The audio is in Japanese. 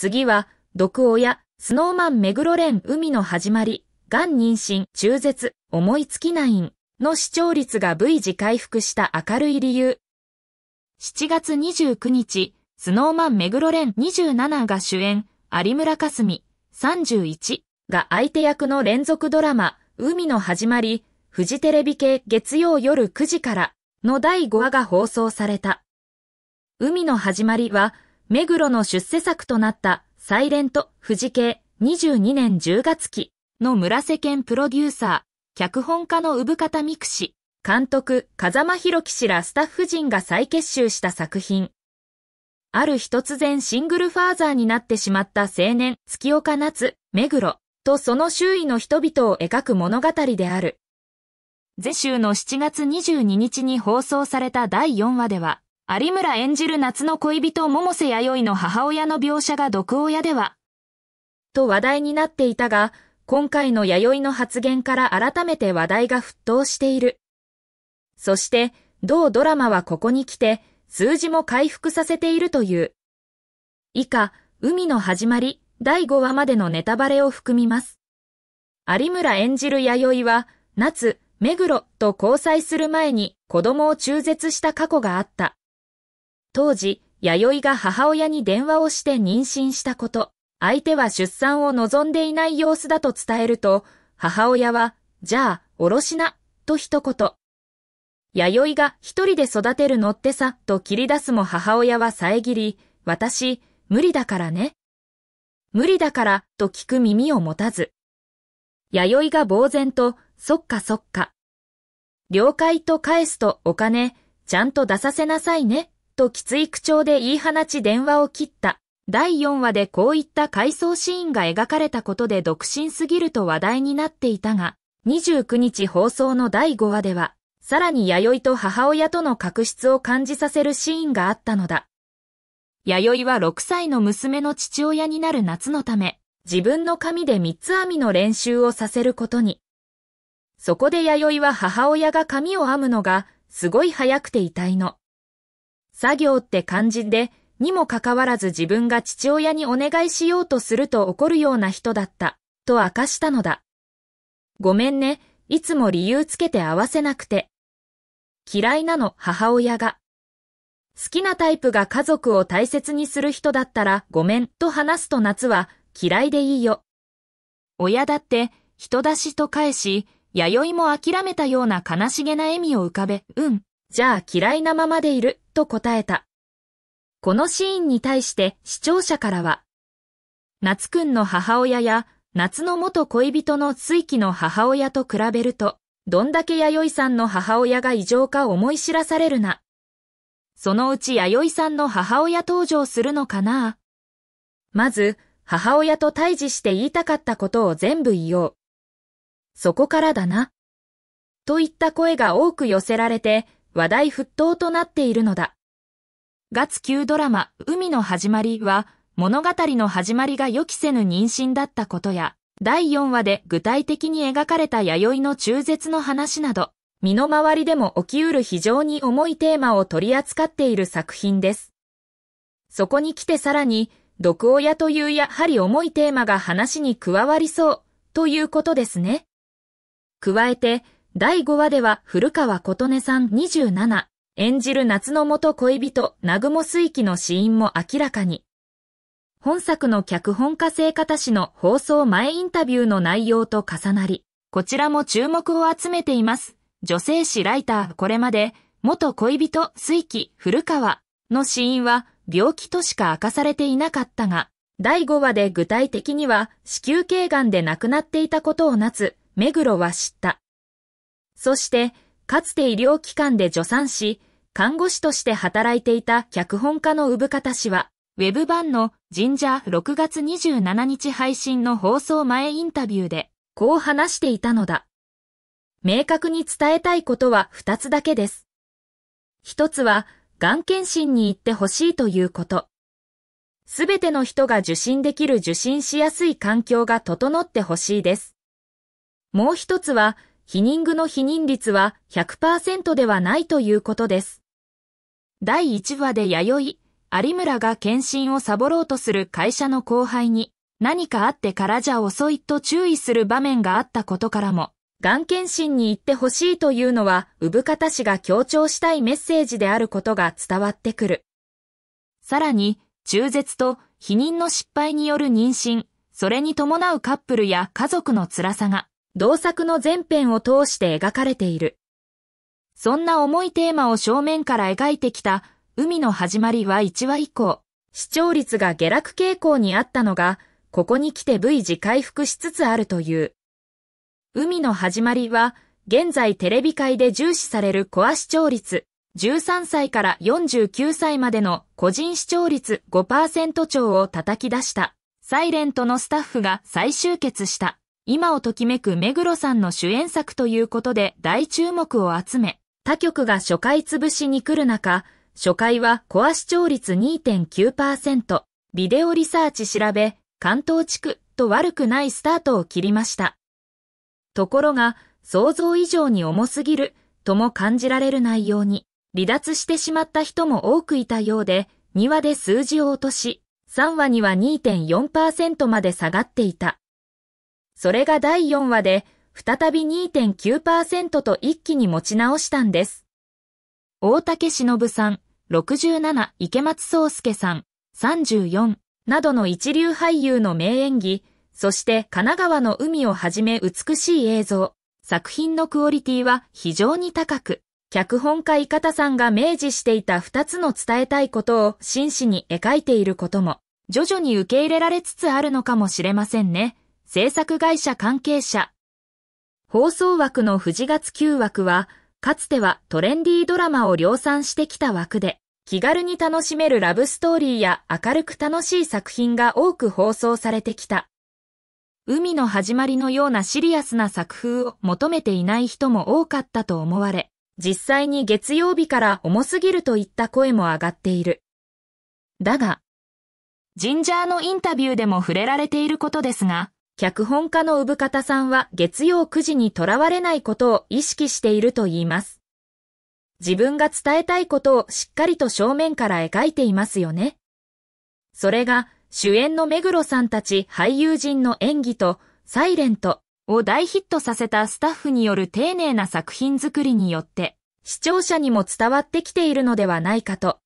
次は、毒親、スノーマン目黒連海の始まり、がん妊娠、中絶、思いつきナインの視聴率が V 字回復した明るい理由。7月29日、スノーマン目黒連27が主演、有村架純31が相手役の連続ドラマ、海の始まり、フジテレビ系月曜夜9時からの第5話が放送された。海の始まりは、目黒の出世作となったサイレント富士系22年10月期の村瀬県プロデューサー、脚本家の産方美久氏、監督風間博樹氏らスタッフ陣が再結集した作品。ある日突然シングルファーザーになってしまった青年、月岡夏、目黒、とその周囲の人々を描く物語である。前週の7月22日に放送された第4話では、有村演じる夏の恋人百瀬弥生の母親の描写が毒親では、と話題になっていたが、今回の弥生の発言から改めて話題が沸騰している。そして、同ドラマはここに来て、数字も回復させているという。以下、海の始まり、第5話までのネタバレを含みます。有村演じる弥生は、夏、目黒と交際する前に子供を中絶した過去があった。当時、弥生が母親に電話をして妊娠したこと、相手は出産を望んでいない様子だと伝えると、母親は、じゃあ、おろしな、と一言。弥生が一人で育てるのってさ、と切り出すも母親は遮り、私、無理だからね。無理だから、と聞く耳を持たず。弥生が呆然と、そっかそっか。了解と返すとお金、ちゃんと出させなさいね、ときつい口調で言い放ち電話を切った。第4話でこういった回想シーンが描かれたことで独身すぎると話題になっていたが、29日放送の第5話では、さらに弥生と母親との確執を感じさせるシーンがあったのだ。弥生は6歳の娘の父親になる夏のため、自分の髪で三つ編みの練習をさせることに。そこで弥生は母親が髪を編むのが、すごい早くて痛いの。作業って感じで、にもかかわらず自分が父親にお願いしようとすると怒るような人だった、と明かしたのだ。ごめんね、いつも理由つけて合わせなくて。嫌いなの、母親が。好きなタイプが家族を大切にする人だったらごめんと話すと夏は嫌いでいいよ。親だって人出しと返し、弥生も諦めたような悲しげな笑みを浮かべ、うん、じゃあ嫌いなままでいると答えた。このシーンに対して視聴者からは、夏くんの母親や夏の元恋人の水木の母親と比べると、どんだけ弥生さんの母親が異常か思い知らされるな。そのうち弥生さんの母親登場するのかなまず、母親と対峙して言いたかったことを全部言おう。そこからだな。といった声が多く寄せられて、話題沸騰となっているのだ。月9ドラマ、海の始まりは、物語の始まりが予期せぬ妊娠だったことや、第4話で具体的に描かれた弥生の中絶の話など、身の回りでも起きうる非常に重いテーマを取り扱っている作品です。そこに来てさらに、毒親というやはり重いテーマが話に加わりそう、ということですね。加えて、第5話では古川琴音さん27、演じる夏の元恋人、南雲水木の死因も明らかに。本作の脚本家生方氏の放送前インタビューの内容と重なり、こちらも注目を集めています。女性誌ライター、これまで、元恋人、水木、古川の死因は病気としか明かされていなかったが、第5話で具体的には子宮頸がんで亡くなっていたことをな目黒は知った。そして、かつて医療機関で助産師、看護師として働いていた脚本家の産方氏は、ウェブ版の神社6月27日配信の放送前インタビューで、こう話していたのだ。明確に伝えたいことは2つだけです。1つは、がん検診に行ってほしいということ。すべての人が受診できる受診しやすい環境が整ってほしいです。もう一つは、否認具の否認率は100%ではないということです。第1話で弥生、有村が検診をサボろうとする会社の後輩に、何かあってからじゃ遅いと注意する場面があったことからも、がん検診に行ってほしいというのは、産方氏が強調したいメッセージであることが伝わってくる。さらに、中絶と避妊の失敗による妊娠、それに伴うカップルや家族の辛さが、同作の全編を通して描かれている。そんな重いテーマを正面から描いてきた海の始まりは1話以降、視聴率が下落傾向にあったのが、ここに来て V 字回復しつつあるという。海の始まりは、現在テレビ界で重視されるコア視聴率、13歳から49歳までの個人視聴率5%超を叩き出した、サイレントのスタッフが再集結した。今をときめく目黒さんの主演作ということで大注目を集め、他局が初回潰しに来る中、初回はコア視聴率2.9%、ビデオリサーチ調べ、関東地区と悪くないスタートを切りました。ところが、想像以上に重すぎるとも感じられる内容に、離脱してしまった人も多くいたようで、2話で数字を落とし、3話には2.4%まで下がっていた。それが第4話で、再び2.9%と一気に持ち直したんです。大竹忍さん、67池松壮介さん、34などの一流俳優の名演技、そして神奈川の海をはじめ美しい映像、作品のクオリティは非常に高く、脚本家イカタさんが明示していた2つの伝えたいことを真摯に描いていることも、徐々に受け入れられつつあるのかもしれませんね。制作会社関係者。放送枠の富士月9枠は、かつてはトレンディードラマを量産してきた枠で、気軽に楽しめるラブストーリーや明るく楽しい作品が多く放送されてきた。海の始まりのようなシリアスな作風を求めていない人も多かったと思われ、実際に月曜日から重すぎるといった声も上がっている。だが、ジンジャーのインタビューでも触れられていることですが、脚本家の産方さんは月曜9時にとらわれないことを意識していると言います。自分が伝えたいことをしっかりと正面から描いていますよね。それが主演の目黒さんたち俳優陣の演技とサイレントを大ヒットさせたスタッフによる丁寧な作品作りによって視聴者にも伝わってきているのではないかと